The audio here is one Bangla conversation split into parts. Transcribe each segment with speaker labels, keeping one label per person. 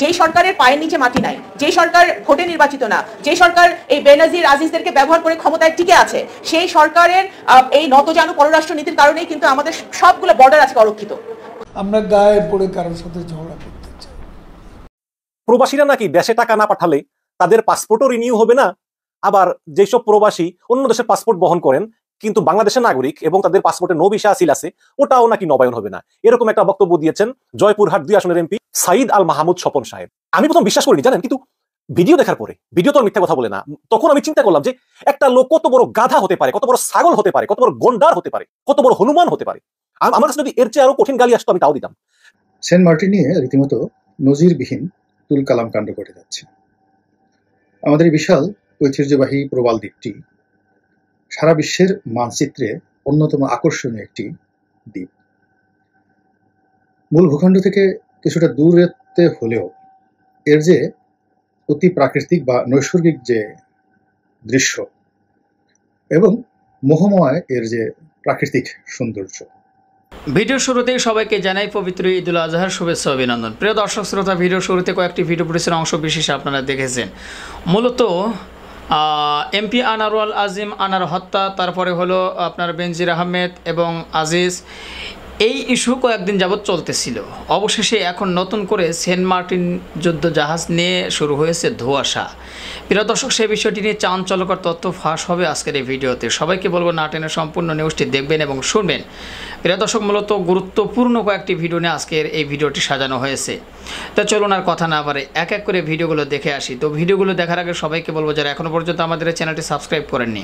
Speaker 1: যে সরকারের পায়ের নিচে মাটি নাই যে সরকার ভোটে নির্বাচিত না যে সরকার এই বেনাজির আজিজদেরকে ব্যবহার করে ক্ষমতায় টিকে আছে সেই সরকারের এই নতজানু পররাষ্ট্র নীতির কারণেই কিন্তু আমাদের সবগুলো বর্ডার আজকে অরক্ষিত
Speaker 2: আমরা গায়ে পড়ে কারোর সাথে ঝগড়া করতে চাই
Speaker 3: প্রবাসীরা নাকি দেশে টাকা না পাঠালে তাদের পাসপোর্টও রিনিউ হবে না আবার যেসব প্রবাসী অন্য দেশের পাসপোর্ট বহন করেন কিন্তু বাংলাদেশের নাগরিক এবং তাদের পাসপোর্টে নো ভিসা আসিল আছে ওটাও নাকি নবায়ন হবে না এরকম একটা বক্তব্য দিয়েছেন জয়পুরহাট দুই আসনের এমপি সাইদ আল মাহমুদ স্বপন সাহেব আমি প্রথম বিশ্বাস করিনি জানেন কিন্তু ভিডিও দেখার পরে ভিডিও তো মিথ্যা কথা বলে না তখন আমি চিন্তা করলাম যে একটা লোক কত বড় গাধা হতে পারে কত বড় ছাগল হতে পারে কত বড় গন্ডার হতে পারে কত বড় হনুমান হতে পারে আমার কাছে যদি এর চেয়ে আরো কঠিন গালি আসতো আমি তাও দিতাম
Speaker 4: সেন্ট মার্টিন নিয়ে রীতিমতো নজিরবিহীন তুল কালাম কাণ্ড ঘটে যাচ্ছে আমাদের বিশাল ঐতিহ্যবাহী প্রবাল দ্বীপটি সারা বিশ্বের মানচিত্রে অন্যতম আকর্ষণীয় একটি দ্বীপ মূল ভূখণ্ড থেকে কিছুটা দূরেতে হলেও এর যে অতি প্রাকৃতিক বা নৈসর্গিক যে দৃশ্য এবং মোহময় এর যে প্রাকৃতিক সৌন্দর্য
Speaker 5: ভিডিও শুরুতেই সবাইকে জানাই পবিত্র ঈদুল আজহার শুভেচ্ছা অভিনন্দন প্রিয় দর্শক শ্রোতা ভিডিও শুরুতে কয়েকটি ভিডিও পুলিশের অংশ বিশেষ আপনারা দেখেছেন মূলত এমপি আনারওয়াল আজিম আনার হত্যা তারপরে হলো আপনার বেনজির আহমেদ এবং আজিজ এই ইস্যু কয়েকদিন যাবৎ চলতেছিল অবশেষে এখন নতুন করে সেন্ট মার্টিন যুদ্ধ জাহাজ নিয়ে শুরু হয়েছে ধোয়াশা প্রিয় দর্শক সেই বিষয়টি নিয়ে চাঞ্চলকর তথ্য ফাঁস হবে আজকের এই ভিডিওতে সবাইকে বলবো নাটেনের সম্পূর্ণ নিউজটি দেখবেন এবং শুনবেন প্রিয় দর্শক মূলত গুরুত্বপূর্ণ কয়েকটি ভিডিও নিয়ে আজকের এই ভিডিওটি সাজানো হয়েছে তো চলুন আর কথা না বারে এক এক করে ভিডিওগুলো দেখে আসি তো ভিডিওগুলো দেখার আগে সবাইকে বলবো যারা এখনও পর্যন্ত আমাদের চ্যানেলটি সাবস্ক্রাইব করেননি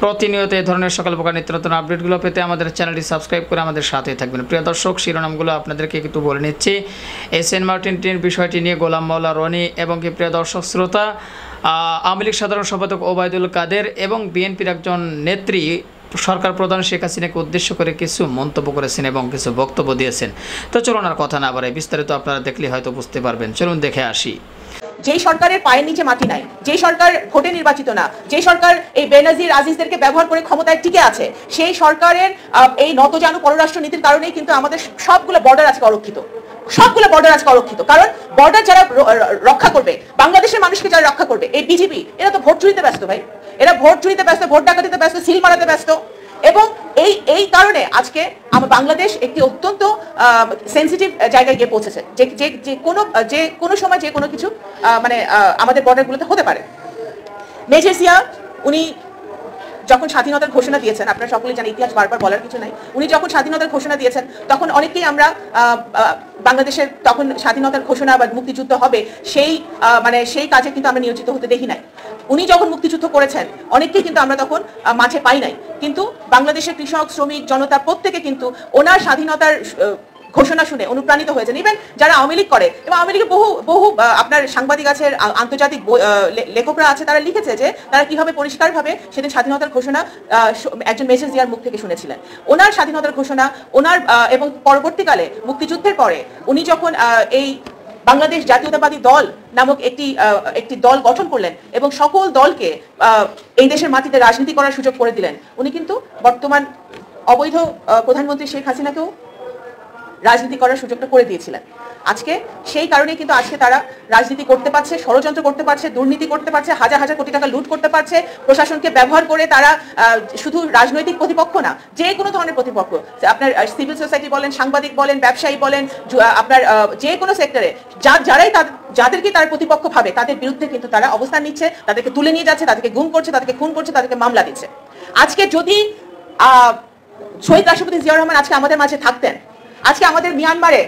Speaker 5: প্রতিনিয়ত এই ধরনের সকল প্রকার নিত্য নতুন আপডেটগুলো পেতে আমাদের চ্যানেলটি সাবস্ক্রাইব করে আমাদের সাথে থাকবে থাকবেন প্রিয় দর্শক শিরোনামগুলো আপনাদেরকে একটু বলে নিচ্ছি এস এন মার্টিন টিন বিষয়টি নিয়ে গোলাম মাওলা রনি এবং কি প্রিয় দর্শক শ্রোতা আওয়ামী লীগ সাধারণ সম্পাদক ওবায়দুল কাদের এবং বিএনপির একজন নেত্রী সরকার প্রধান শেখ হাসিনাকে উদ্দেশ্য করে কিছু মন্তব্য করেছেন এবং কিছু বক্তব্য দিয়েছেন তো চলুন আর কথা না বাড়াই বিস্তারিত আপনারা দেখলে হয়তো বুঝতে পারবেন চলুন দেখে আসি
Speaker 1: যেই সরকারের পায়ের নিচে মাটি নাই যেই সরকার ভোটে নির্বাচিত না যে সরকার এই বেনাজির আজিজদেরকে ব্যবহার করে ক্ষমতায় টিকে আছে সেই সরকারের এই নতজানু পররাষ্ট্র নীতির কারণেই কিন্তু আমাদের সবগুলো বর্ডার আজকে অরক্ষিত সবগুলো বর্ডার আজকে অরক্ষিত কারণ বর্ডার যারা রক্ষা করবে বাংলাদেশের মানুষকে যারা রক্ষা করবে এই বিজেপি এরা তো ভোট চুরিতে ব্যস্ত ভাই এরা ভোট চুরিতে ব্যস্ত ভোট ডাকাতিতে ব্যস্ত সিল মারাতে ব্যস্ত এবং এই এই কারণে আজকে আমার বাংলাদেশ একটি অত্যন্ত সেন্সিটিভ জায়গায় গিয়ে পৌঁছেছে যে যে যে কোনো যে কোনো সময় যে কোনো কিছু মানে আমাদের বর্ডারগুলোতে হতে পারে মেজেসিয়া সিয়া উনি যখন স্বাধীনতার ঘোষণা দিয়েছেন আপনারা সকলে জানেন ইতিহাস বারবার বলার কিছু নাই উনি যখন স্বাধীনতার ঘোষণা দিয়েছেন তখন অনেকেই আমরা বাংলাদেশের তখন স্বাধীনতার ঘোষণা বা মুক্তিযুদ্ধ হবে সেই মানে সেই কাজে কিন্তু আমরা নিয়োজিত হতে দেখি নাই উনি যখন মুক্তিযুদ্ধ করেছেন অনেককে কিন্তু আমরা তখন মাঝে পাই নাই কিন্তু বাংলাদেশের কৃষক শ্রমিক জনতা প্রত্যেকে কিন্তু ওনার স্বাধীনতার ঘোষণা শুনে অনুপ্রাণিত হয়েছেন ইভেন যারা আওয়ামী লীগ করে এবং আওয়ামী লীগের বহু বহু আপনার সাংবাদিক আছে আন্তর্জাতিক লেখকরা আছে তারা লিখেছে যে তারা কিভাবে পরিষ্কারভাবে সেদিন স্বাধীনতার ঘোষণা একজন মেসেজ জিয়ার মুখ থেকে শুনেছিলেন ওনার স্বাধীনতার ঘোষণা ওনার এবং পরবর্তীকালে মুক্তিযুদ্ধের পরে উনি যখন এই বাংলাদেশ জাতীয়তাবাদী দল নামক একটি একটি দল গঠন করলেন এবং সকল দলকে এই দেশের মাটিতে রাজনীতি করার সুযোগ করে দিলেন উনি কিন্তু বর্তমান অবৈধ প্রধানমন্ত্রী শেখ হাসিনাকেও রাজনীতি করার সুযোগটা করে দিয়েছিলেন আজকে সেই কারণে কিন্তু আজকে তারা রাজনীতি করতে পারছে ষড়যন্ত্র করতে পারছে দুর্নীতি করতে পারছে হাজার হাজার কোটি টাকা লুট করতে পারছে প্রশাসনকে ব্যবহার করে তারা শুধু রাজনৈতিক প্রতিপক্ষ না যে কোনো ধরনের প্রতিপক্ষ আপনার সিভিল সোসাইটি বলেন সাংবাদিক বলেন ব্যবসায়ী বলেন আপনার যে কোনো সেক্টরে যা যারাই যাদেরকে তার প্রতিপক্ষ ভাবে তাদের বিরুদ্ধে কিন্তু তারা অবস্থান নিচ্ছে তাদেরকে তুলে নিয়ে যাচ্ছে তাদেরকে গুম করছে তাদেরকে খুন করছে তাদেরকে মামলা দিচ্ছে আজকে যদি শহীদ রাষ্ট্রপতি জিয়াউর রহমান আজকে আমাদের মাঝে থাকতেন আজকে আমাদের মিয়ানমারে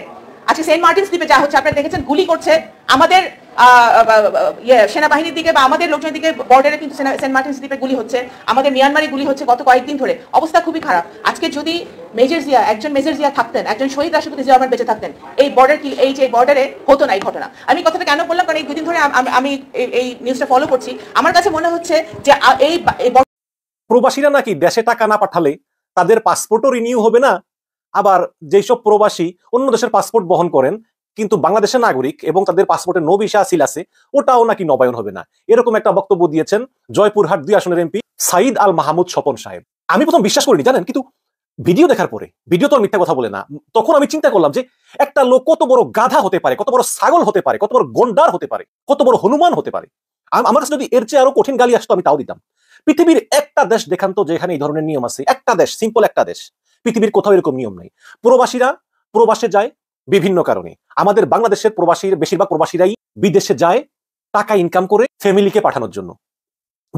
Speaker 1: আজকে সেন্ট মার্টিন দ্বীপে যা হচ্ছে আপনারা দেখেছেন গুলি করছে আমাদের ইয়ে, সেনাবাহিনীর দিকে বা আমাদের লোকজনের দিকে বর্ডারে কিন্তু সেন্ট মার্টিন দ্বীপে গুলি হচ্ছে আমাদের মিয়ানমারে গুলি হচ্ছে গত কয়েকদিন ধরে অবস্থা খুবই খারাপ আজকে যদি মেজর জিয়া একজন মেজর জিয়া থাকতেন একজন শহীদ রাষ্ট্রপতি জিয়া আমার বেঁচে থাকতেন এই বর্ডার কি এই যে বর্ডারে হতো না এই ঘটনা আমি কথাটা কেন বললাম কারণ এই দুদিন ধরে আমি এই নিউজটা ফলো করছি আমার কাছে মনে হচ্ছে যে এই প্রবাসীরা নাকি দেশে টাকা না পাঠালে তাদের পাসপোর্টও রিনিউ হবে না
Speaker 3: আবার যেসব প্রবাসী অন্য দেশের পাসপোর্ট বহন করেন কিন্তু বাংলাদেশের নাগরিক এবং তাদের পাসপোর্টে নো ভিসা আসিল আছে ওটাও নাকি নবায়ন হবে না এরকম একটা বক্তব্য দিয়েছেন জয়পুরহাট দুই আসনের এমপি সাইদ আল মাহমুদ স্বপন সাহেব আমি প্রথম বিশ্বাস করিনি জানেন কিন্তু ভিডিও দেখার পরে ভিডিও তো আর মিথ্যা কথা বলে না তখন আমি চিন্তা করলাম যে একটা লোক কত বড় গাধা হতে পারে কত বড় ছাগল হতে পারে কত বড় গন্ডার হতে পারে কত বড় হনুমান হতে পারে আমার কাছে যদি এর চেয়ে আরো কঠিন গালি আসতো আমি তাও দিতাম পৃথিবীর একটা দেশ দেখান তো যেখানে এই ধরনের নিয়ম আছে একটা দেশ সিম্পল একটা দেশ পৃথিবীর কোথাও এরকম নিয়ম নেই প্রবাসীরা প্রবাসে যায় বিভিন্ন কারণে আমাদের বাংলাদেশের প্রবাসীর বেশিরভাগ প্রবাসীরাই বিদেশে যায় টাকা ইনকাম করে ফ্যামিলিকে পাঠানোর জন্য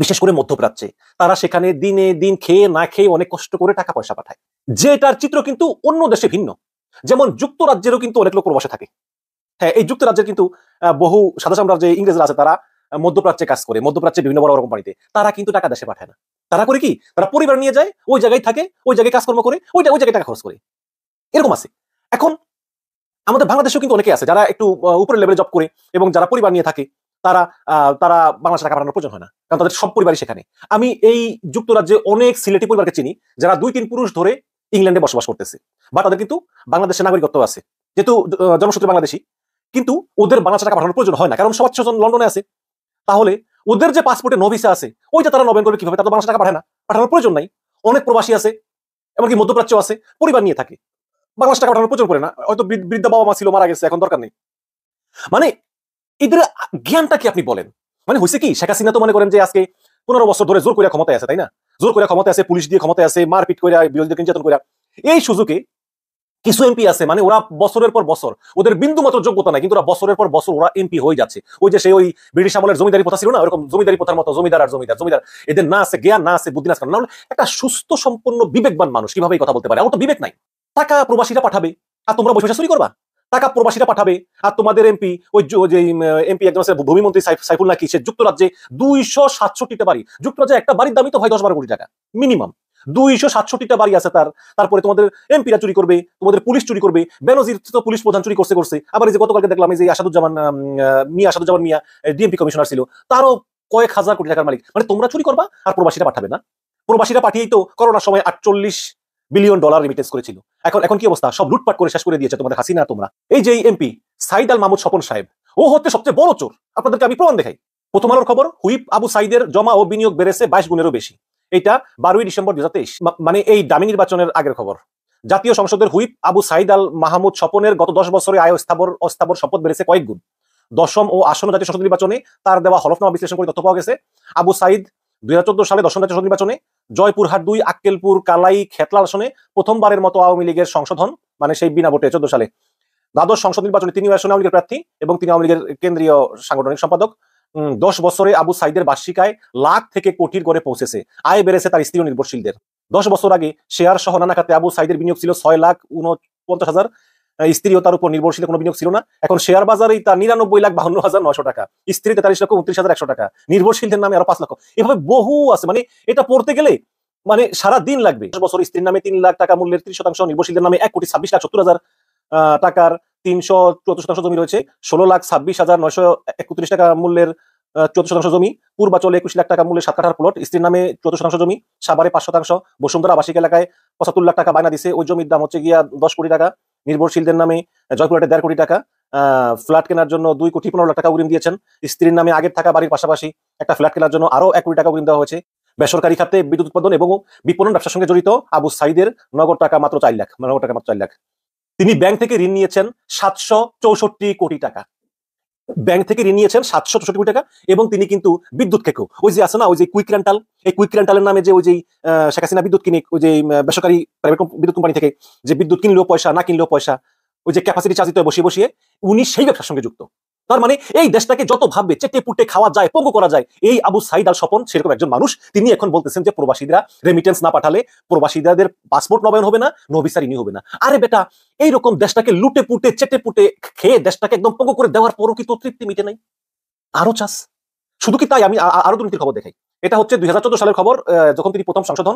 Speaker 3: বিশেষ করে মধ্যপ্রাচ্যে তারা সেখানে দিনে দিন খেয়ে না খেয়ে অনেক কষ্ট করে টাকা পয়সা পাঠায় যে তার চিত্র কিন্তু অন্য দেশে ভিন্ন যেমন যুক্তরাজ্যেরও কিন্তু অনেক লোক প্রবাসে থাকে হ্যাঁ এই যুক্তরাজ্যের কিন্তু বহু সাদা সাম্রাজ্যে যে ইংরেজরা আছে তারা মধ্যপ্রাচ্যে কাজ করে মধ্যপ্রাচ্যে বিভিন্ন বড় বড় কোম্পানিতে তারা কিন্তু টাকা দেশে পাঠায় না তারা করে কি তারা পরিবার নিয়ে যায় ওই জায়গায় থাকে ওই জায়গায় কাজকর্ম করে ওই ওই জায়গায় টাকা খরচ করে এরকম আছে এখন আমাদের বাংলাদেশেও কিন্তু অনেকে আছে যারা একটু উপরের লেভেলে জব করে এবং যারা পরিবার নিয়ে থাকে তারা তারা বাংলাদেশে টাকা পাঠানোর প্রয়োজন হয় না কারণ তাদের সব পরিবারই সেখানে আমি এই যুক্তরাজ্যে অনেক সিলেটি পরিবারকে চিনি যারা দুই তিন পুরুষ ধরে ইংল্যান্ডে বসবাস করতেছে বা তাদের কিন্তু বাংলাদেশের নাগরিকত্ব আছে যেহেতু জনসূত্রে বাংলাদেশি কিন্তু ওদের বাংলাদেশে টাকা পাঠানোর প্রয়োজন হয় না কারণ সবার লন্ডনে আছে তাহলে ওদের যে পাসপোর্টে নো আছে ওইটা তারা নবায়ন করবে কিভাবে তারা বাংলাদেশ টাকা পাঠায় না পাঠানোর প্রয়োজন নাই অনেক প্রবাসী আছে এমনকি মধ্যপ্রাচ্য আছে পরিবার নিয়ে থাকে বাংলাদেশ টাকা পাঠানোর প্রয়োজন পড়ে না হয়তো বৃদ্ধ বাবা মা ছিল মারা গেছে এখন দরকার নেই মানে এদের জ্ঞানটা কি আপনি বলেন মানে হয়েছে কি শেখ হাসিনা তো মনে করেন যে আজকে পনেরো বছর ধরে জোর করে ক্ষমতায় আছে তাই না জোর করে ক্ষমতায় আছে পুলিশ দিয়ে ক্ষমতায় আছে মারপিট করে বিরোধীদের নির্যাতন করে এই সুযোগে কিছু এমপি আছে মানে ওরা বছরের পর বছর ওদের বিন্দু মাত্র যোগ্যতা নাই কিন্তু ওরা বছরের পর বছর ওরা এমপি হয়ে যাচ্ছে ওই যে সেই ওই ব্রিটিশ আমলের জমিদারি প্রথা ছিল না ওরকম জমিদারি প্রথার মতো জমিদার আর জমিদার জমিদার এদের না আছে জ্ঞান না আছে বুদ্ধি না একটা সুস্থ সম্পন্ন বিবেকবান মানুষ কিভাবে কথা বলতে পারে আমার তো বিবেক নাই টাকা প্রবাসীরা পাঠাবে আর তোমরা বসে চুরি করবা টাকা প্রবাসীরা পাঠাবে আর তোমাদের এমপি ওই যে এমপি একজন আছে ভূমিমন্ত্রী সাইফুল কি সে যুক্তরাজ্যে দুইশো সাতষট্টিতে বাড়ি যুক্তরাজ্যে একটা বাড়ির দামই তো হয় দশ বারো কোটি টাকা মিনিমাম দুইশো সাতষট্টিটা বাড়ি আছে তার তারপরে তোমাদের এমপিরা চুরি করবে তোমাদের পুলিশ চুরি করবে বেনজির তো পুলিশ প্রধান চুরি করছে করছে আবার এই যে গতকালকে দেখলাম এই যে আসাদুজ্জামান মিয়া আসাদুজ্জামান মিয়া ডিএমপি কমিশনার ছিল তারও কয়েক হাজার কোটি টাকার মালিক মানে তোমরা চুরি করবা আর প্রবাসীরা পাঠাবে না প্রবাসীরা পাঠিয়েই তো করোনার সময় আটচল্লিশ বিলিয়ন ডলার রিমিটেন্স করেছিল এখন এখন কি অবস্থা সব লুটপাট করে শেষ করে দিয়েছে তোমাদের হাসিনা তোমরা এই যে এমপি সাইদ আল মাহমুদ স্বপন সাহেব ও হচ্ছে সবচেয়ে বড় চোর আপনাদেরকে আমি প্রমাণ দেখাই প্রথম আলোর খবর হুইপ আবু সাইদের জমা ও বিনিয়োগ বেড়েছে বাইশ গুণেরও বেশি এটা বারোই ডিসেম্বর দু মানে এই দামি নির্বাচনের আগের খবর জাতীয় সংসদের হুইপ আবু সাইদ আল মাহমুদ স্বপনের গত দশ বছরে আয় স্থাবর অস্থাবর শপথ বেড়েছে কয়েক গুণ দশম ও আসন্ন জাতীয় সংসদ নির্বাচনে তার দেওয়া হলফনামা বিশ্লেষণ করে তথ্য পাওয়া গেছে আবু সাইদ দুই সালে দশম জাতীয় সংসদ নির্বাচনে জয়পুরহাট দুই আক্কেলপুর কালাই খেতলা আসনে প্রথমবারের মতো আওয়ামী লীগের সংশোধন মানে সেই বিনা ভোটে চোদ্দ সালে দ্বাদশ সংসদ নির্বাচনে তিনি আসনে আওয়ামী লীগের প্রার্থী এবং তিনি আওয়ামী লীগের কেন্দ্রীয় সাংগঠনিক সম্পাদক দশ বছরে আবু সাইদের বার্ষিকায় লাখ থেকে কোটির করে পৌঁছেছে আয় বেড়েছে তার স্ত্রী নির্ভরশীলদের দশ বছর আগে শেয়ার সহ নানা খাতে আবু সাইদের বিনিয়োগ ছিল ছয় লাখ উনপঞ্চাশ হাজার স্ত্রীও তার উপর নির্ভরশীল কোনো বিনিয়োগ ছিল না এখন শেয়ার বাজারেই তার নিরানব্বই লাখ বাহান্ন হাজার নশো টাকা স্ত্রী তেতাল্লিশ লক্ষ উনত্রিশ হাজার একশো টাকা নির্ভরশীলদের নামে আরো পাঁচ লক্ষ এভাবে বহু আছে মানে এটা পড়তে গেলে মানে সারা দিন লাগবে বছর স্ত্রীর নামে তিন লাখ টাকা মূল্যের ত্রিশ শতাংশ নির্ভরশীলদের নামে এক কোটি ছাব্বিশ লাখ সত্তর হাজার টাকার তিনশো চুয়াত্তর শতাংশ জমি রয়েছে ষোলো লাখ ছাব্বিশ হাজার নয়শো একত্রিশ টাকা মূল্যের চুয়াত্তর শতাংশ জমি পূর্বাচলে একুশ লাখ টাকা মূল্যের সাত কাঠার প্লট স্ত্রীর নামে চুয়াত্তর শতাংশ জমি সাবারে পাঁচ শতাংশ বসুন্ধরা আবাসিক এলাকায় পঁচাত্তর লাখ টাকা বায়না দিছে ওই জমির দাম হচ্ছে গিয়া দশ কোটি টাকা নির্ভরশীলদের নামে জয়পুরহাটে দেড় কোটি টাকা ফ্ল্যাট কেনার জন্য দুই কোটি পনেরো লাখ টাকা অগ্রিম দিয়েছেন স্ত্রীর নামে আগের থাকা বাড়ির পাশাপাশি একটা ফ্ল্যাট কেনার জন্য আরও এক কোটি টাকা অগ্রিম দেওয়া হয়েছে বেসরকারি খাতে বিদ্যুৎ উৎপাদন এবং বিপণন ব্যবসার সঙ্গে জড়িত আবু সাইদের নগদ টাকা মাত্র চার লাখ নগদ টাকা মাত্র চার লাখ তিনি ব্যাংক থেকে ঋণ নিয়েছেন সাতশো চৌষট্টি কোটি টাকা ব্যাংক থেকে ঋণ নিয়েছেন সাতশো চৌষট্টি কোটি টাকা এবং তিনি কিন্তু বিদ্যুৎ থেকেও ওই যে আছে না ওই যে কুইক রেন্টাল এই কুইক রেন্টালের নামে যে ওই যে শেখ হাসিনা বিদ্যুৎ কিনে ওই যে বেসরকারি প্রাইভেট বিদ্যুৎ কোম্পানি থেকে যে বিদ্যুৎ কিনলেও পয়সা না কিনলেও পয়সা ওই যে ক্যাপাসিটি চার্জ বসিয়ে বসিয়ে উনি সেই ব্যবসার সঙ্গে যুক্ত তার মানে এই দেশটাকে যত ভাববে চেটে পুটে খাওয়া যায় পঙ্গু করা যায় এই আবু সাইদ আল স্বপন সেরকম একজন মানুষ তিনি এখন বলতেছেন যে প্রবাসীরা রেমিটেন্স না পাঠালে প্রবাসীদের পাসপোর্ট নবায়ন হবে না নভিসারি নিয়ে হবে না আরে বেটা এইরকম দেশটাকে লুটে পুটে চেটে পুটে খেয়ে দেশটাকে একদম পঙ্গু করে দেওয়ার পরও কি তো তৃপ্তি মিটে নাই আরো চাষ শুধু কি তাই আমি আরো দুর্নীতির খবর দেখাই এটা হচ্ছে দুই সালের খবর যখন তিনি প্রথম সংশোধন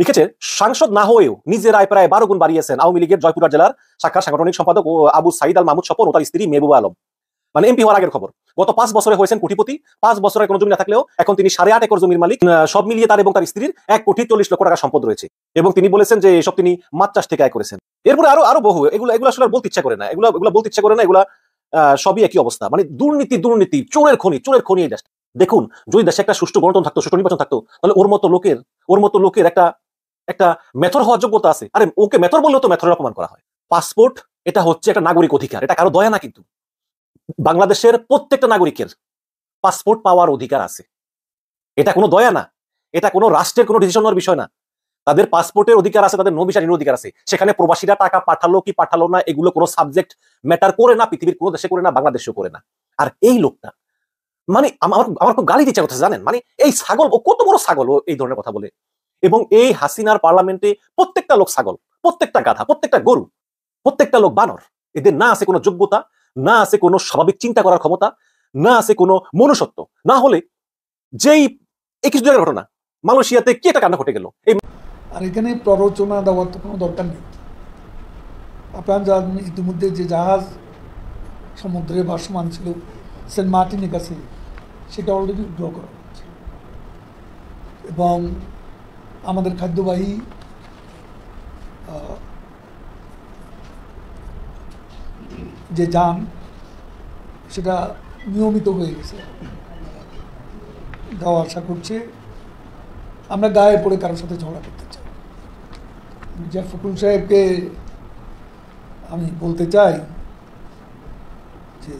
Speaker 3: লিখেছে সাংসদ না হয়েও নিজের রায় প্রায় বারো গুণ বাড়িয়েছেন আওয়ামী লীগের জয়পুরা জেলার শাখার সাংগঠনিক সম্পাদক আবু সাইদ আল মাহমুদ সফর ও তার স্ত্রী মেহবুবা আলম মানে এমপি হওয়ার আগের খবর গত পাঁচ বছরে হয়েছেন কোটিপতি পাঁচ বছরের কোনো জমি না থাকলেও এখন তিনি সাড়ে আট একর জমির মালিক সব মিলিয়ে তার এবং তার স্ত্রীর এক কোটি চল্লিশ লক্ষ টাকা সম্পদ রয়েছে এবং তিনি বলেছেন যে এসব তিনি মাছ চাষ থেকে আয় করেছেন এরপরে আরো আরো বহু এগুলো এগুলো আসলে বলতে ইচ্ছা করে না এগুলো এগুলো বলতে ইচ্ছা করে না এগুলো সবই একই অবস্থা মানে দুর্নীতি দুর্নীতি চোরের খনি চোরের খনি এই দেশটা দেখুন যদি দেশে একটা সুষ্ঠু গণতন্ত্র থাকতো সুষ্ঠু নির্বাচন থাকতো তাহলে ওর মতো লোকের ওর মতো লোকের একটা একটা মেথর হওয়ার যোগ্যতা আছে আরে ওকে মেথর বললেও তো মেথর অপমান করা হয় পাসপোর্ট এটা হচ্ছে একটা নাগরিক অধিকার এটা কারো দয়া না কিন্তু বাংলাদেশের প্রত্যেকটা নাগরিকের পাসপোর্ট পাওয়ার অধিকার আছে এটা কোনো দয়া না এটা কোনো রাষ্ট্রের কোনো ডিসিশন হওয়ার বিষয় না তাদের পাসপোর্টের অধিকার আছে তাদের নবিসারির অধিকার আছে সেখানে প্রবাসীরা টাকা পাঠালো কি পাঠালো না এগুলো কোনো সাবজেক্ট ম্যাটার করে না পৃথিবীর কোনো দেশে করে না বাংলাদেশেও করে না আর এই লোকটা মানে আমার আমার খুব গালি দিচ্ছে কথা জানেন মানে এই ছাগল ও কত বড় ছাগল ও এই ধরনের কথা বলে এবং এই হাসিনার পার্লামেন্টে প্রত্যেকটা লোক ছাগল প্রত্যেকটা গাধা প্রত্যেকটা গরু প্রত্যেকটা লোক বানর এদের না আছে কোনো যোগ্যতা না আছে কোনো স্বাভাবিক চিন্তা করার ক্ষমতা না আছে কোনো মনুষ্যত্ব না হলে যেই এই কিছু জায়গার ঘটনা মালয়েশিয়াতে কি একটা কান্না ঘটে গেল
Speaker 2: এই আর এখানে প্ররোচনা দেওয়ার তো কোনো দরকার নেই আপনার যা ইতিমধ্যে যে জাহাজ সমুদ্রে ভাসমান ছিল সেন্ট মার্টিনের কাছে সেটা অলরেডি উদ্ধ করা হচ্ছে এবং আমাদের খাদ্যবাহী যে যান সেটা নিয়মিত হয়ে গেছে যাওয়া আশা করছে আমরা গায়ে পড়ে কারোর সাথে ঝগড়া করতে চাই যে ফখরুল সাহেবকে আমি বলতে চাই যে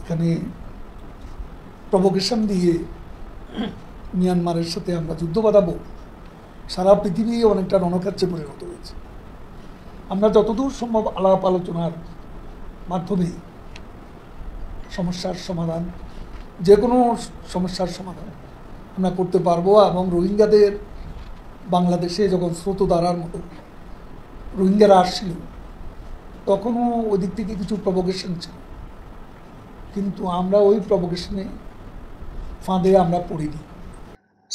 Speaker 2: এখানে প্রভোকেশন দিয়ে মিয়ানমারের সাথে আমরা যুদ্ধ বাঁধাবো সারা পৃথিবী অনেকটা রণকার্যে পরিণত আমরা যতদূর সম্ভব আলাপ আলোচনার মাধ্যমে সমস্যার সমাধান যে কোনো সমস্যার সমাধান আমরা করতে পারবো এবং রোহিঙ্গাদের বাংলাদেশে যখন স্রোত দাঁড়ার মতো রোহিঙ্গারা আসছিল তখনও ওই দিক থেকে কিছু প্রভোকেশন ছিল কিন্তু আমরা ওই প্রভোকেশনে ফাঁদে আমরা পড়িনি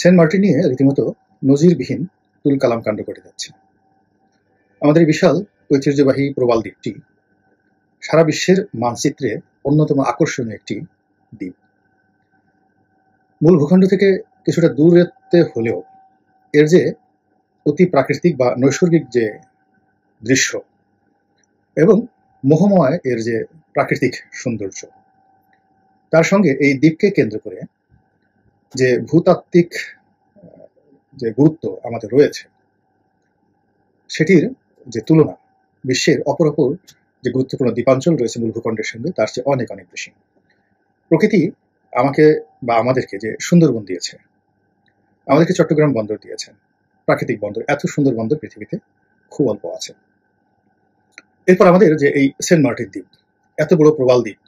Speaker 4: সেন্ট মার্টিনিয়ে রীতিমতো নজিরবিহীন তুল কালাম কাণ্ড করে যাচ্ছে আমাদের বিশাল ঐতিহ্যবাহী প্রবাল দ্বীপটি সারা বিশ্বের মানচিত্রে অন্যতম আকর্ষণীয় একটি দ্বীপ মূল ভূখণ্ড থেকে কিছুটা দূরত্বে হলেও এর যে অতি প্রাকৃতিক বা নৈসর্গিক যে দৃশ্য এবং মোহময় এর যে প্রাকৃতিক সৌন্দর্য তার সঙ্গে এই দ্বীপকে কেন্দ্র করে যে ভূতাত্ত্বিক যে গুরুত্ব আমাদের রয়েছে সেটির যে তুলনা বিশ্বের অপর অপর যে গুরুত্বপূর্ণ দ্বীপাঞ্চল রয়েছে মূল ভূখণ্ডের সঙ্গে তার চেয়ে অনেক অনেক বেশি প্রকৃতি আমাকে বা আমাদেরকে যে সুন্দরবন দিয়েছে আমাদেরকে চট্টগ্রাম বন্দর দিয়েছে প্রাকৃতিক বন্দর এত সুন্দর বন্দর পৃথিবীতে খুব অল্প আছে এরপর আমাদের যে এই সেন্ট মার্টিন দ্বীপ এত বড় প্রবাল দ্বীপ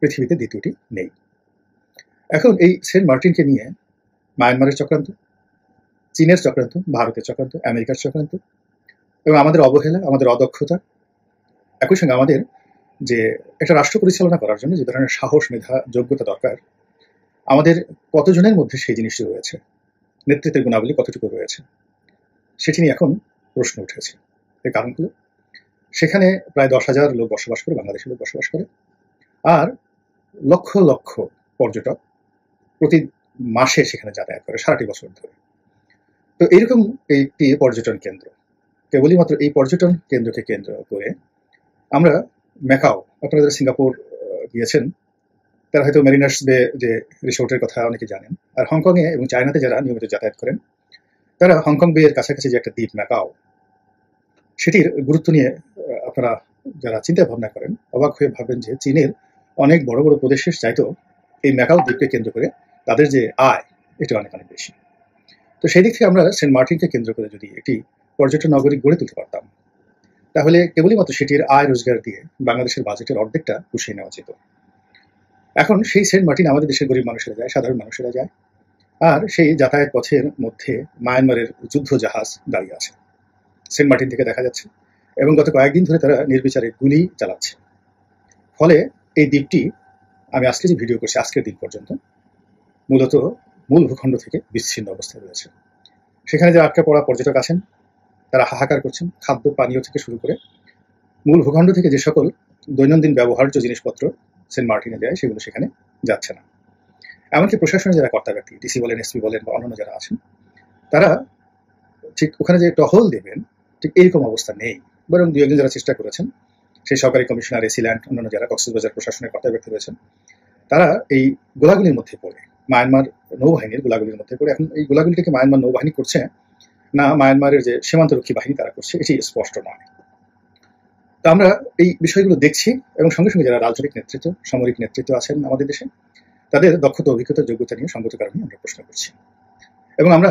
Speaker 4: পৃথিবীতে দ্বিতীয়টি নেই এখন এই সেন্ট মার্টিনকে নিয়ে মায়ানমারের চক্রান্ত চীনের চক্রান্ত ভারতের চক্রান্ত আমেরিকার চক্রান্ত এবং আমাদের অবহেলা আমাদের অদক্ষতা একই সঙ্গে আমাদের যে একটা রাষ্ট্র পরিচালনা করার জন্য যে ধরনের সাহস মেধা যোগ্যতা দরকার আমাদের কতজনের মধ্যে সেই জিনিসটি রয়েছে নেতৃত্বের গুণাবলী কতটুকু রয়েছে সেটি নিয়ে এখন প্রশ্ন উঠেছে এর কারণগুলো সেখানে প্রায় দশ হাজার লোক বসবাস করে বাংলাদেশের লোক বসবাস করে আর লক্ষ লক্ষ পর্যটক প্রতি মাসে সেখানে যাতায়াত করে সারাটি বছর ধরে তো এরকম একটি পর্যটন কেন্দ্র কেবলইমাত্র এই পর্যটন কেন্দ্রকে কেন্দ্র করে আমরা ম্যাকাও আপনারা যারা সিঙ্গাপুর গিয়েছেন তারা হয়তো মেরিনার্স বে যে রিসোর্টের কথা অনেকে জানেন আর হংকংয়ে এবং চায়নাতে যারা নিয়মিত যাতায়াত করেন তারা হংকং এর কাছাকাছি যে একটা দ্বীপ ম্যাকাও সেটির গুরুত্ব নিয়ে আপনারা যারা চিন্তা ভাবনা করেন অবাক হয়ে ভাবেন যে চীনের অনেক বড় বড় প্রদেশের চাইতো এই ম্যাকাও দ্বীপকে কেন্দ্র করে তাদের যে আয় এটা অনেক অনেক বেশি তো সেই দিক থেকে আমরা সেন্ট মার্টিনকে কেন্দ্র করে যদি একটি পর্যটন নগরী গড়ে তুলতে পারতাম তাহলে কেবলই মাত্র সেটির আয় রোজগার দিয়ে বাংলাদেশের বাজেটের অর্ধেকটা পুষিয়ে নেওয়া যেত এখন সেই সেন্ট মার্টিন আমাদের দেশের গরিব মানুষেরা যায় সাধারণ মানুষেরা যায় আর সেই যাতায়াত পথের মধ্যে মায়ানমারের যুদ্ধ জাহাজ দাঁড়িয়ে আছে সেন্ট মার্টিন থেকে দেখা যাচ্ছে এবং গত কয়েকদিন ধরে তারা নির্বিচারে গুলি চালাচ্ছে ফলে এই দ্বীপটি আমি আজকে যে ভিডিও করছি আজকের দিন পর্যন্ত মূলত মূল ভূখণ্ড থেকে বিচ্ছিন্ন অবস্থায় রয়েছে সেখানে যারা আটকা পড়া পর্যটক আছেন তারা হাহাকার করছেন খাদ্য পানীয় থেকে শুরু করে মূল ভূখণ্ড থেকে যে সকল দৈনন্দিন ব্যবহার্য জিনিসপত্র সেন্ট মার্টিনে যায় সেগুলো সেখানে যাচ্ছে না এমনকি প্রশাসনে যারা কর্তা ব্যক্তি ডিসি বলেন এসপি বলেন বা অন্যান্য যারা আছেন তারা ঠিক ওখানে যে টহল দেবেন ঠিক এইরকম অবস্থা নেই বরং দু একজন যারা চেষ্টা করেছেন সেই সরকারি কমিশনার ল্যান্ড অন্যান্য যারা কক্সবাজার প্রশাসনের কর্তা ব্যক্তি রয়েছেন তারা এই গোলাগুলির মধ্যে পড়ে মায়ানমার নৌবাহিনীর গোলাগুলির মধ্যে পড়ে এখন এই গোলাগুলিটাকে মায়ানমার নৌবাহিনী করছে না মায়ানমারের যে সীমান্তরক্ষী বাহিনী তারা করছে এটি স্পষ্ট নয় তো আমরা এই বিষয়গুলো দেখছি এবং সঙ্গে সঙ্গে যারা রাজনৈতিক নেতৃত্ব সামরিক নেতৃত্ব আছেন আমাদের দেশে তাদের দক্ষতা অভিজ্ঞতা যোগ্যতা নিয়ে সঙ্গত কারণে আমরা প্রশ্ন করছি এবং আমরা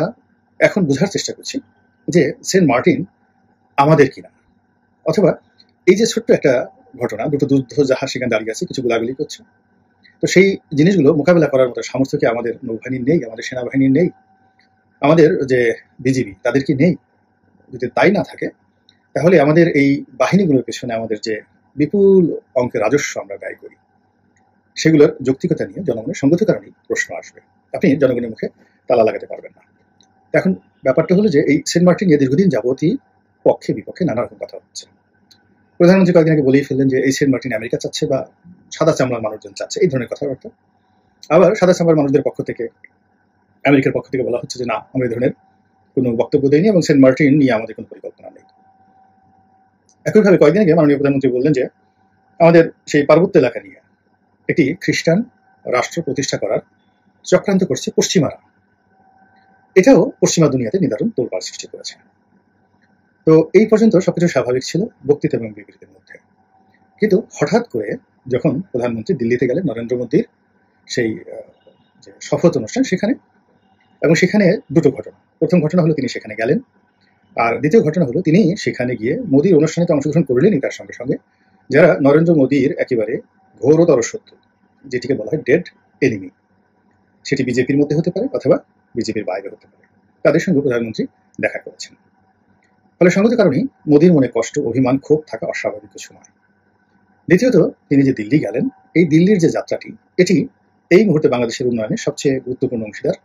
Speaker 4: এখন বোঝার চেষ্টা করছি যে সেন্ট মার্টিন আমাদের কিনা অথবা এই যে ছোট্ট একটা ঘটনা দুটো যুদ্ধ জাহাজ সেখানে দাঁড়িয়ে আছে কিছু গোলাগুলি করছে তো সেই জিনিসগুলো মোকাবেলা করার মতো সামর্থ্য কি আমাদের নৌবাহিনীর নেই আমাদের সেনাবাহিনীর নেই আমাদের যে বিজিবি তাদের কি নেই যদি তাই না থাকে তাহলে আমাদের এই বাহিনীগুলোর পেছনে আমাদের যে বিপুল অঙ্কের রাজস্ব আমরা ব্যয় করি সেগুলোর যৌক্তিকতা নিয়ে জনগণের সঙ্গত কারণেই প্রশ্ন আসবে আপনি জনগণের মুখে তালা লাগাতে পারবেন না এখন ব্যাপারটা হলো যে এই সেন্ট মার্টিন নিয়ে দীর্ঘদিন যাবতই পক্ষে বিপক্ষে নানা রকম কথা হচ্ছে প্রধানমন্ত্রী কয়েকদিন আগে বলেই ফেললেন যে এই সেন্ট মার্টিন আমেরিকা চাচ্ছে বা সাদা চামড়ার মানুষজন চাচ্ছে এই ধরনের কথাবার্তা আবার সাদা চামড়ার মানুষদের পক্ষ থেকে আমেরিকার পক্ষ থেকে বলা হচ্ছে যে না আমরা এই ধরনের কোনো বক্তব্য দেয়নি এবং সেন্ট মার্টিন নিয়ে আমাদের কোনো পরিকল্পনা নেই একইভাবে কয়েকদিন আগে মাননীয় প্রধানমন্ত্রী বললেন যে আমাদের সেই পার্বত্য এলাকা নিয়ে একটি খ্রিস্টান রাষ্ট্র প্রতিষ্ঠা করার চক্রান্ত করছে পশ্চিমারা এটাও পশ্চিমা দুনিয়াতে নিদারুণ তোলপাড় সৃষ্টি করেছে তো এই পর্যন্ত সবকিছু স্বাভাবিক ছিল বক্তৃতা এবং বিবৃতির মধ্যে কিন্তু হঠাৎ করে যখন প্রধানমন্ত্রী দিল্লিতে গেলেন নরেন্দ্র মোদীর সেই শপথ অনুষ্ঠান সেখানে এবং সেখানে দুটো ঘটনা প্রথম ঘটনা হলো তিনি সেখানে গেলেন আর দ্বিতীয় ঘটনা হলো তিনি সেখানে গিয়ে মোদীর অনুষ্ঠানে অংশগ্রহণ করলেনই তার সঙ্গে সঙ্গে যারা নরেন্দ্র মোদীর একেবারে ঘোরতর সত্য যেটিকে বলা হয় ডেড এনিমি সেটি বিজেপির মধ্যে হতে পারে অথবা বিজেপির বাইরে হতে পারে তাদের সঙ্গে প্রধানমন্ত্রী দেখা করেছেন ফলে সঙ্গত কারণেই মোদীর মনে কষ্ট অভিমান ক্ষোভ থাকা অস্বাভাবিক কিছু নয় দ্বিতীয়ত তিনি যে দিল্লি গেলেন এই দিল্লির যে যাত্রাটি এটি এই মুহূর্তে বাংলাদেশের উন্নয়নে সবচেয়ে গুরুত্বপূর্ণ অংশীদার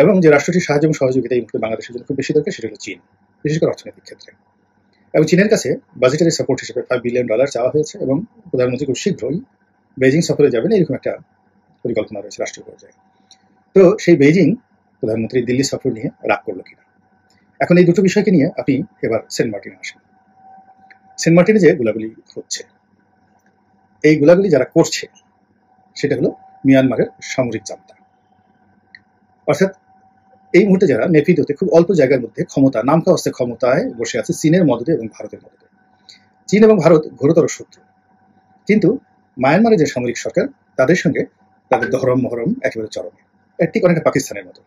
Speaker 4: এবং যে রাষ্ট্রটির সাহায্য এবং সহযোগিতা এই মুহূর্তে বাংলাদেশের জন্য খুব বেশি দরকার সেটা হলো চীন বিশেষ করে অর্থনৈতিক ক্ষেত্রে এবং চীনের কাছে বাজেটারি সাপোর্ট হিসেবে ফাইভ বিলিয়ন ডলার চাওয়া হয়েছে এবং প্রধানমন্ত্রী খুব শীঘ্রই বেজিং সফরে যাবেন এরকম একটা পরিকল্পনা রয়েছে রাষ্ট্রীয় পর্যায়ে তো সেই বেজিং প্রধানমন্ত্রী দিল্লি সফর নিয়ে রাগ করলো কিনা এখন এই দুটো বিষয়কে নিয়ে আপনি এবার সেন্ট মার্টিনে আসেন সেন্ট মার্টিনে যে গোলাগুলি হচ্ছে এই গোলাগুলি যারা করছে সেটা হলো মিয়ানমারের সামরিক জান্তা অর্থাৎ এই মুহূর্তে যারা নেতৃত্বতে খুব অল্প জায়গার মধ্যে ক্ষমতা নামকা অস্তে ক্ষমতায় বসে আছে চীনের মদতে এবং ভারতের মদতে চীন এবং ভারত ঘোরতর শত্রু কিন্তু মায়ানমারের যে সামরিক সরকার তাদের সঙ্গে তাদের ধরম মহরম একেবারে চরমে এর ঠিক অনেকটা পাকিস্তানের মতো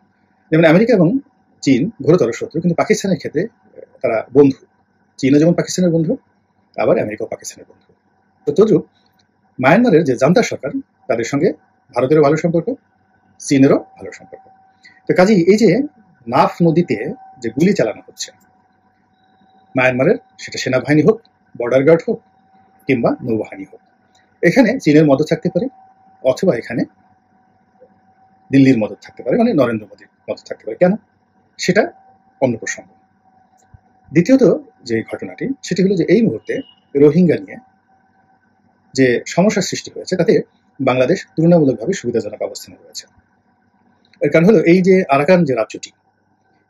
Speaker 4: যেমন আমেরিকা এবং চীন ঘোরতর শত্রু কিন্তু পাকিস্তানের ক্ষেত্রে তারা বন্ধু চীনও যেমন পাকিস্তানের বন্ধু আবার আমেরিকাও পাকিস্তানের বন্ধু তো তদ্রুপ মায়ানমারের যে জান্তা সরকার তাদের সঙ্গে ভারতেরও ভালো সম্পর্ক চীনেরও ভালো সম্পর্ক তো কাজেই এই যে নাফ নদীতে যে গুলি চালানো হচ্ছে মায়ানমারের সেটা সেনাবাহিনী হোক বর্ডার গার্ড হোক কিংবা নৌবাহিনী হোক এখানে চীনের মদত থাকতে পারে অথবা এখানে দিল্লির মদত থাকতে পারে মানে নরেন্দ্র মোদীর মদত থাকতে পারে কেন সেটা অন্য প্রসঙ্গ দ্বিতীয়ত যে ঘটনাটি সেটি হলো যে এই মুহূর্তে রোহিঙ্গা নিয়ে যে সমস্যার সৃষ্টি হয়েছে তাতে বাংলাদেশ তুলনামূলকভাবে সুবিধাজনক অবস্থানে রয়েছে এর কারণ হলো এই যে আরাকান যে রাজ্যটি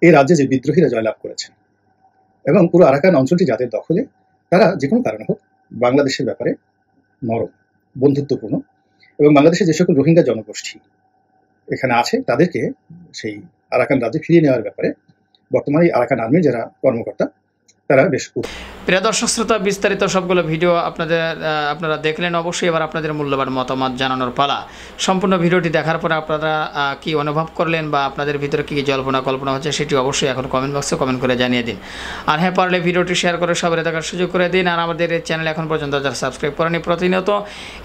Speaker 4: এই রাজ্যে যে বিদ্রোহীরা জয়লাভ করেছেন এবং পুরো আরাকান অঞ্চলটি যাদের দখলে তারা যে কোনো কারণে হোক বাংলাদেশের ব্যাপারে নরম বন্ধুত্বপূর্ণ এবং বাংলাদেশের যে সকল রোহিঙ্গা জনগোষ্ঠী এখানে আছে তাদেরকে সেই আরাকান রাজ্যে ফিরিয়ে নেওয়ার ব্যাপারে বর্তমানে আরাকান আর্মির যারা কর্মকর্তা তারা বেশ
Speaker 5: প্রিয় দর্শক শ্রোতা বিস্তারিত সবগুলো ভিডিও আপনাদের আপনারা দেখলেন অবশ্যই এবার আপনাদের মূল্যবান মতামত জানানোর পালা সম্পূর্ণ ভিডিওটি দেখার পরে আপনারা কি অনুভব করলেন বা আপনাদের ভিতরে কী জল্পনা কল্পনা হচ্ছে সেটি অবশ্যই এখন কমেন্ট বক্সে কমেন্ট করে জানিয়ে দিন আর হ্যাঁ পারলে ভিডিওটি শেয়ার করে সবাই দেখার সুযোগ করে দিন আর আমাদের চ্যানেল এখন পর্যন্ত যারা সাবস্ক্রাইব করেনি প্রতিনিয়ত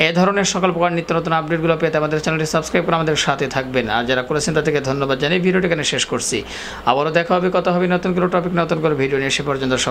Speaker 5: এ ধরনের সকল প্রকার নিত্য নতুন আপডেটগুলো পেতে আমাদের চ্যানেলটি সাবস্ক্রাইব করে আমাদের সাথে থাকবেন আর যারা করেছেন তাদেরকে ধন্যবাদ জানিয়ে ভিডিওটি এখানে শেষ করছি আবারও দেখা হবে কথা হবে নতুন কোনো টপিক নতুন করে ভিডিও নিয়ে সে পর্যন্ত সব